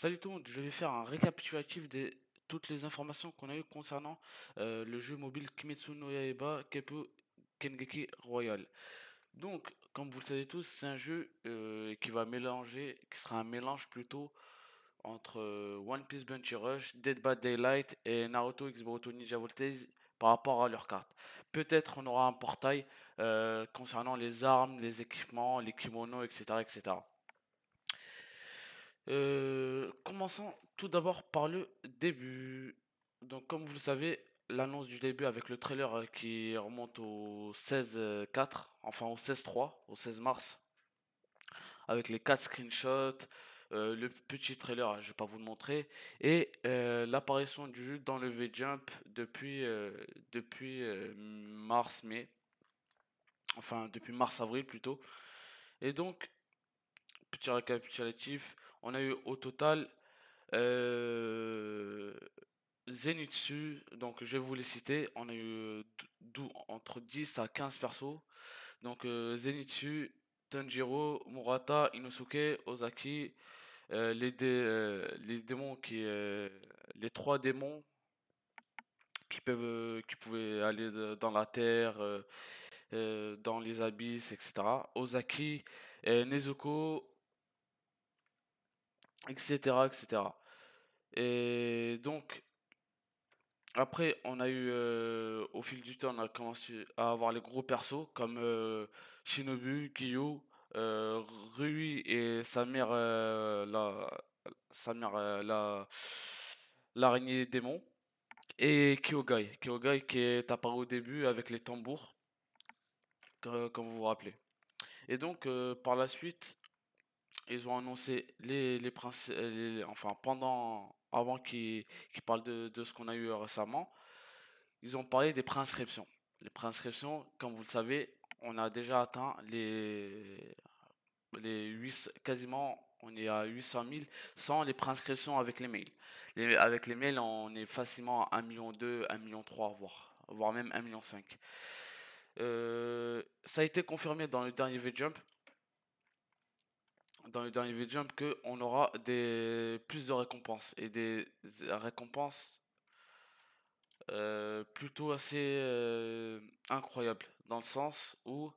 Salut tout le monde, je vais faire un récapitulatif de toutes les informations qu'on a eues concernant euh, le jeu mobile Kimetsu no Yaiba Kengeki Royal. Donc, comme vous le savez tous, c'est un jeu euh, qui va mélanger, qui sera un mélange plutôt entre euh, One Piece Bunchy Rush, Dead by Daylight et Naruto X Boruto Ninja Voltage par rapport à leurs cartes. Peut-être on aura un portail concernant les armes, les équipements, les kimonos, etc. etc. Euh, commençons tout d'abord par le début. Donc, comme vous le savez, l'annonce du début avec le trailer euh, qui remonte au 16-4, enfin au 16-3, au 16 mars, avec les 4 screenshots, euh, le petit trailer, hein, je ne vais pas vous le montrer, et l'apparition du jeu dans le V-Jump depuis, depuis mars-mai, enfin depuis mars-avril plutôt. Et donc, petit récapitulatif, on a eu au total euh, Zenitsu, donc je vais vous les citer, on a eu euh, entre 10 à 15 persos. Donc euh, Zenitsu, Tanjiro, Murata, Inosuke, Ozaki, les, les démons qui. les trois démons qui, peuvent, qui pouvaient aller dans la terre. dans les abysses, etc. Ozaki, Nezuko, etc., etc. Et donc, après, on a eu, au fil du temps, on a commencé à avoir les gros persos comme Shinobu, Kiyo, Rui et sa mère, la, sa mère, la, l'araignée démon. Et Kyogai, Kyogai qui est apparu au début avec les tambours, comme vous vous rappelez. Et donc, par la suite, ils ont annoncé euh, les, les, enfin pendant avant qu'ils parlent de, ce qu'on a eu récemment, ils ont parlé des préinscriptions. Les préinscriptions, comme vous le savez, on a déjà atteint les, les 8, quasiment on est à 800 000 sans les préinscriptions avec les mails. avec les mails, on est facilement à 1 million, 1 million, voire, voire même 1 million. Euh, ça a été confirmé dans le dernier V-Jump dans le dernier jump qu'on aura des, plus de récompenses et des récompenses euh, plutôt assez euh, incroyables dans le sens où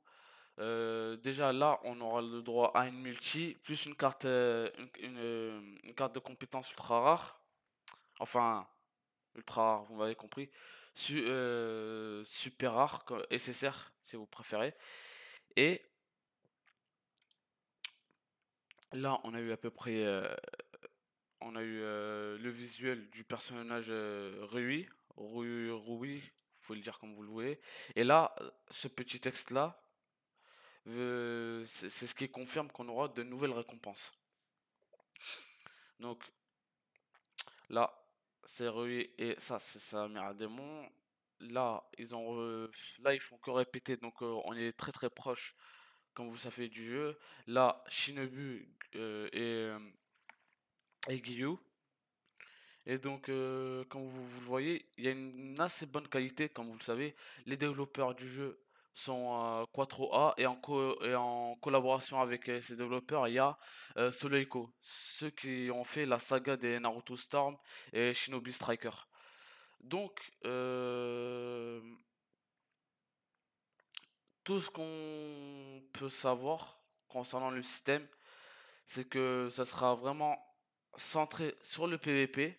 euh, déjà là on aura le droit à une multi plus une carte une, carte de compétence ultra rare enfin ultra rare vous m'avez compris super rare SSR si vous préférez et Là, on a eu à peu près. Euh, on a eu euh, le visuel du personnage euh, Rui, Rui. Rui, Rui, faut le dire comme vous le voulez. Et là, ce petit texte-là, c'est ce qui confirme qu'on aura de nouvelles récompenses. Donc, là, c'est Rui et ça, c'est Samira Démon. Là, ils ont, là, ils font que répéter, donc on est très très proche comme vous savez du jeu. Là, Shinobu euh, et, euh, et Et donc, comme euh, vous, le voyez, il y a une assez bonne qualité, comme vous le savez. Les développeurs du jeu sont à 4A et en, et en collaboration avec ces développeurs, il y a Soleiko, ceux qui ont fait la saga des Naruto Storm et Shinobi Striker. Donc, tout ce qu'on peut savoir concernant le système, c'est que ça sera vraiment centré sur le PVP.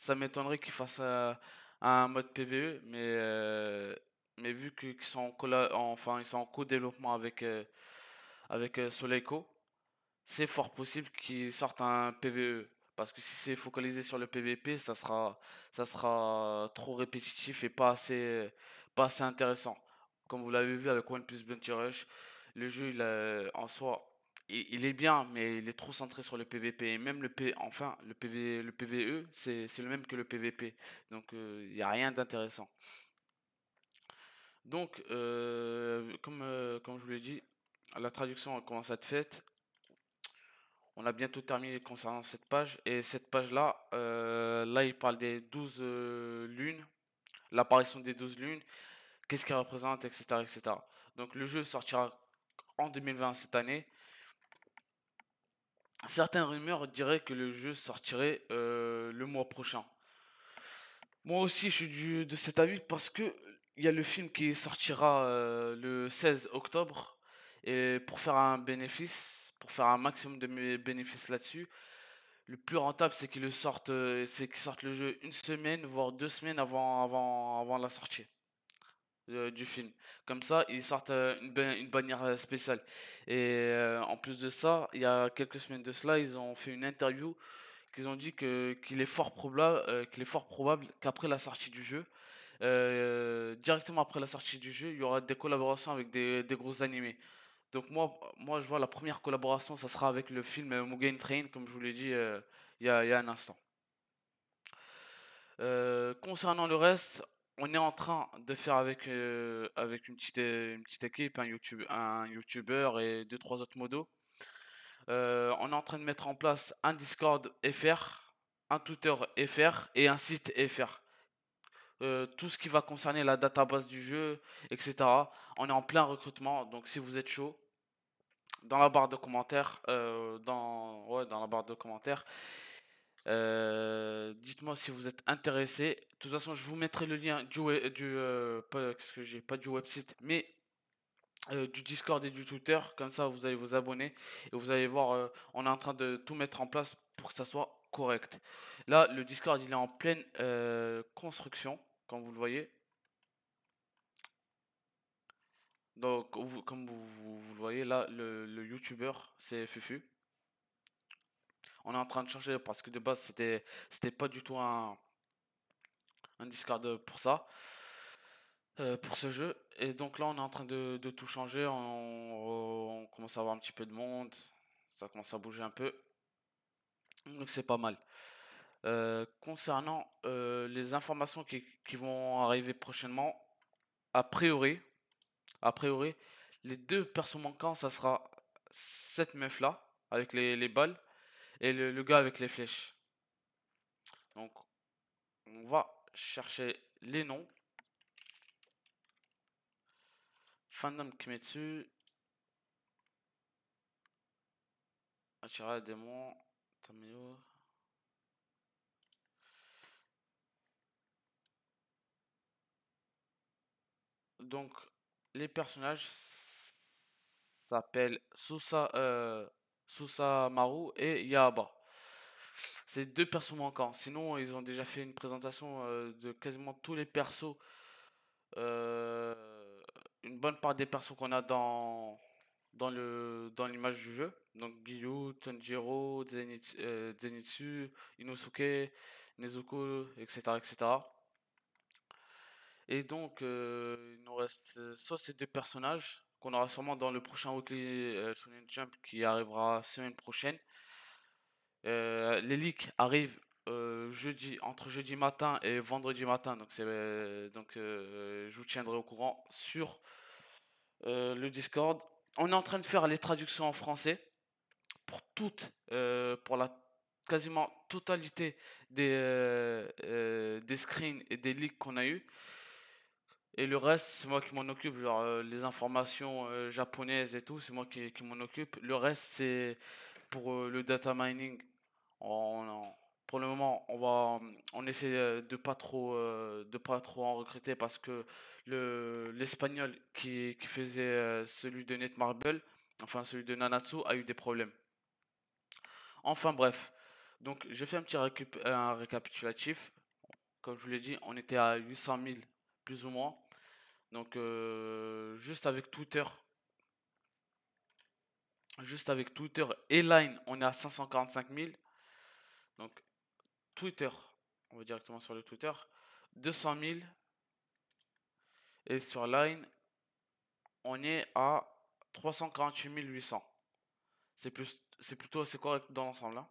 Ça m'étonnerait qu'ils fassent euh, un, mode PVE, mais, euh, mais vu qu'ils sont, en enfin, ils sont en co-développement avec, soleil euh, avec c'est fort possible qu'ils sortent un PVE. Parce que si c'est focalisé sur le PVP, ça sera, ça sera trop répétitif et pas assez, pas assez intéressant. Comme vous l'avez vu avec One Piece Rush, le jeu euh, en soi, il, est bien, mais il est trop centré sur le PVP. Et même le P, enfin, le, PV, le PVE, c'est le même que le PVP. Donc euh, il n'y a rien d'intéressant. Donc, euh, comme, comme je vous l'ai dit, la traduction commence à être faite. On a bientôt terminé concernant cette page. Et cette page-là, là, il parle des 12 lunes, l'apparition des 12 lunes qu'est-ce qu'il représente, etc., Donc le jeu sortira en 2020 cette année. Certaines rumeurs diraient que le jeu sortirait euh, le mois prochain. Moi aussi, je suis du, de cet avis parce que il y a le film qui sortira euh, le 16 octobre et pour faire un bénéfice, pour faire un maximum de bénéfices là-dessus, le plus rentable, c'est qu'ils sortent, euh, c'est qu'ils sortent le jeu une semaine, voire deux semaines avant, avant, avant la sortie. Euh, du film. Comme ça, ils sortent euh, une, bannière euh, spéciale. Et en plus de ça, il y a quelques semaines de cela, ils ont fait une interview qu'ils ont dit que, qu'il est fort probable qu'il est fort probable qu'après la sortie du jeu, directement après la sortie du jeu, il y aura des collaborations avec des, des gros animés. Donc moi, moi, je vois la première collaboration, ça sera avec le film Mugen Train, comme je vous l'ai dit il y, a, y a un instant. concernant le reste, on est en train de faire avec, euh, avec une, petite, euh, une petite équipe, un, youtubeur et deux, trois autres modos. Euh, on est en train de mettre en place un Discord FR, un Twitter FR et un site FR. tout ce qui va concerner la database du jeu, etc. On est en plein recrutement, donc si vous êtes chaud, dans la barre de commentaires, dans, dans la barre de commentaires, euh, dites-moi si vous êtes intéressé. De toute façon, je vous mettrai le lien du, du euh, pas, que j'ai pas du website, mais euh, du Discord et du Twitter. Comme ça, vous allez vous abonner et vous allez voir. on est en train de tout mettre en place pour que ça soit correct. Là, le Discord, il est en pleine construction, comme vous le voyez. Donc, comme vous, le voyez, là, le, le YouTuber, c'est Fufu on est en train de changer parce que de base, c'était, c'était pas du tout un, un Discord pour ça. Euh, pour ce jeu. Et donc là, on est en train de, tout changer. On, commence à avoir un petit peu de monde. Ça commence à bouger un peu. Donc c'est pas mal. Euh, concernant euh, les informations qui, vont arriver prochainement, a priori, a priori, les deux persos manquants, ça sera cette meuf là, avec les balles, et le, gars avec les flèches. Donc, on va chercher les noms. Fandom Kimetsu. Achira démon. Tamio. Donc, les personnages s'appellent Sousa. euh, Maru et Yaba. C'est deux persos manquants. Sinon, ils ont déjà fait une présentation euh, de quasiment tous les persos. Euh, une bonne part des persos qu'on a dans, dans, le, dans l'image du jeu. Donc Giyu, Tanjiro, Zenitsu, euh, Inosuke, Nezuko, etc. etc. Et donc, il nous reste soit ces deux personnages, on aura sûrement dans le prochain Weekly euh, Jump qui arrivera semaine prochaine. Euh, les leaks arrivent euh, jeudi, entre jeudi matin et vendredi matin, donc, donc je vous tiendrai au courant sur le Discord. On est en train de faire les traductions en français pour toutes, pour la quasiment totalité des, des screens et des leaks qu'on a eu. Et le reste, c'est moi qui m'en occupe, genre euh, les informations euh, japonaises et tout, c'est moi qui, m'en occupe. Le reste, c'est pour euh, le data mining. On, pour le moment, on va, on essaie de pas trop, de pas trop en recruter parce que le l'espagnol qui, faisait celui de Netmarble, enfin celui de Nanatsu, a eu des problèmes. Enfin bref, donc j'ai fait un petit récup, un récapitulatif. Comme je vous l'ai dit, on était à 800 000 plus ou moins. Donc, euh, juste avec Twitter, juste avec Twitter et Line, on est à 545 000. Donc, Twitter, on va directement sur le Twitter, 200 000. Et sur Line, on est à 348 800. C'est plus, c'est plutôt assez correct dans l'ensemble. Hein.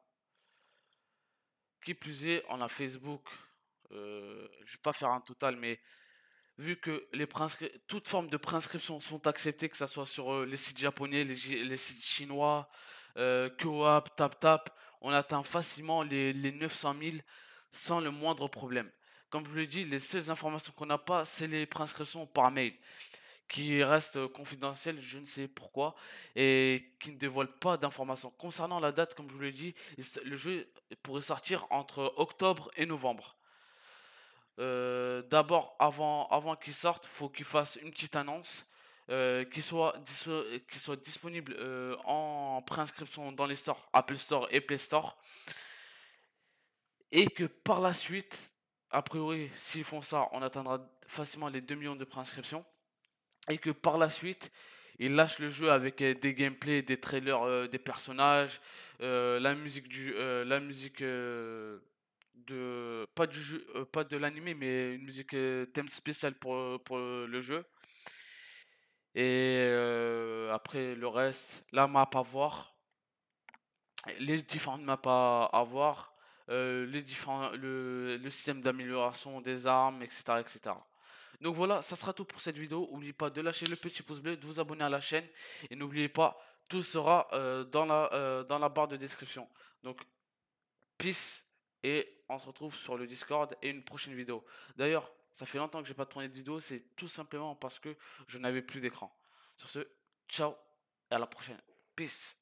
Qui plus est, on a Facebook. Euh, je vais pas faire un total, mais vu que les toutes formes de prescriptions sont acceptées, que ce soit sur euh, les sites japonais, les, sites chinois, euh, Coop, TapTap, on atteint facilement les, les 900 000 sans le moindre problème. Comme je vous l'ai dit, les seules informations qu'on n'a pas, c'est les prescriptions par mail, qui restent euh, confidentielles, je ne sais pourquoi, et qui ne dévoilent pas d'informations. Concernant la date, comme je vous l'ai dit, le jeu pourrait sortir entre octobre et novembre. Euh, d'abord, avant, avant qu'il sorte, faut qu'il fasse une petite annonce. Euh, qui soit, disponible euh, en préinscription dans les stores Apple Store et Play Store. Et que par la suite, a priori, s'ils font ça, on atteindra facilement les 2 millions de préinscriptions. Et que par la suite, ils lâchent le jeu avec euh, des gameplays, des trailers des personnages, la musique, du, la musique de pas du jeu, euh, pas de l'animé mais une musique euh, thème spécial pour, euh, pour le jeu et après le reste la map à voir les différentes maps à, voir les différents le, système d'amélioration des armes etc etc donc voilà ça sera tout pour cette vidéo n'oubliez pas de lâcher le petit pouce bleu de vous abonner à la chaîne et n'oubliez pas tout sera dans la dans la barre de description donc peace et on se retrouve sur le Discord et une prochaine vidéo. D'ailleurs, ça fait longtemps que j'ai pas tourné de vidéo, c'est tout simplement parce que je n'avais plus d'écran. Sur ce, ciao et à la prochaine. Peace.